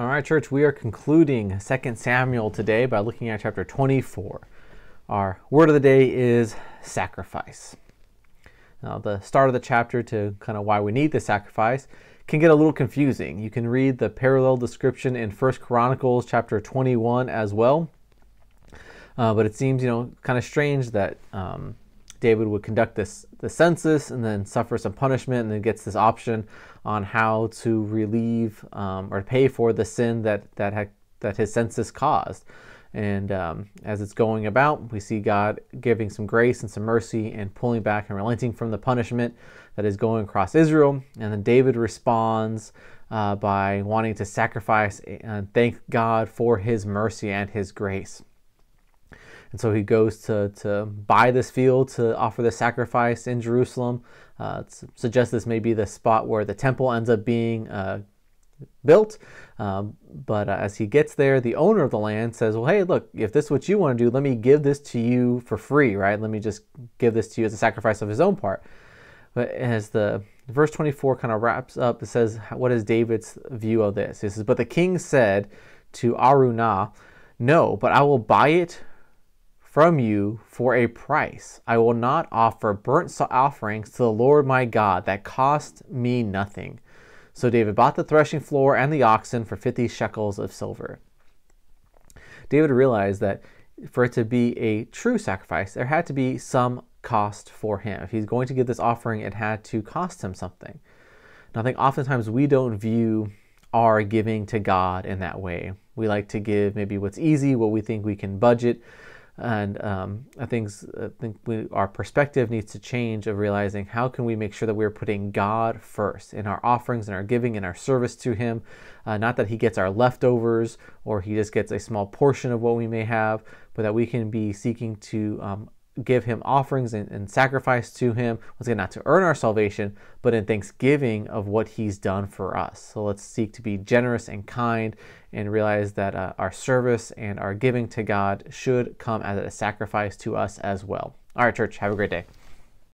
All right, church, we are concluding 2 Samuel today by looking at chapter 24. Our word of the day is sacrifice. Now, the start of the chapter to kind of why we need the sacrifice can get a little confusing. You can read the parallel description in First Chronicles chapter 21 as well. Uh, but it seems, you know, kind of strange that um, David would conduct this the census and then suffer some punishment, and then gets this option on how to relieve um, or pay for the sin that that had, that his census caused. And um, as it's going about, we see God giving some grace and some mercy and pulling back and relenting from the punishment that is going across Israel. And then David responds uh, by wanting to sacrifice and thank God for his mercy and his grace. And so he goes to, to buy this field to offer the sacrifice in Jerusalem. Uh, suggests this may be the spot where the temple ends up being uh, built. Um, but uh, as he gets there, the owner of the land says, Well, hey, look, if this is what you want to do, let me give this to you for free, right? Let me just give this to you as a sacrifice of his own part. But as the verse 24 kind of wraps up, it says, What is David's view of this? He says, But the king said to Arunah, No, but I will buy it from you for a price. I will not offer burnt offerings to the Lord my God that cost me nothing. So David bought the threshing floor and the oxen for 50 shekels of silver. David realized that for it to be a true sacrifice, there had to be some cost for him. If he's going to give this offering, it had to cost him something. Now I think oftentimes we don't view our giving to God in that way. We like to give maybe what's easy, what we think we can budget, and um, I think I uh, think we, our perspective needs to change of realizing how can we make sure that we're putting God first in our offerings and our giving and our service to Him, uh, not that He gets our leftovers or He just gets a small portion of what we may have, but that we can be seeking to um, give him offerings and, and, sacrifice to him once again not to earn our salvation but in thanksgiving of what he's done for us so let's seek to be generous and kind and realize that uh, our service and our giving to god should come as a sacrifice to us as well all right church have a great day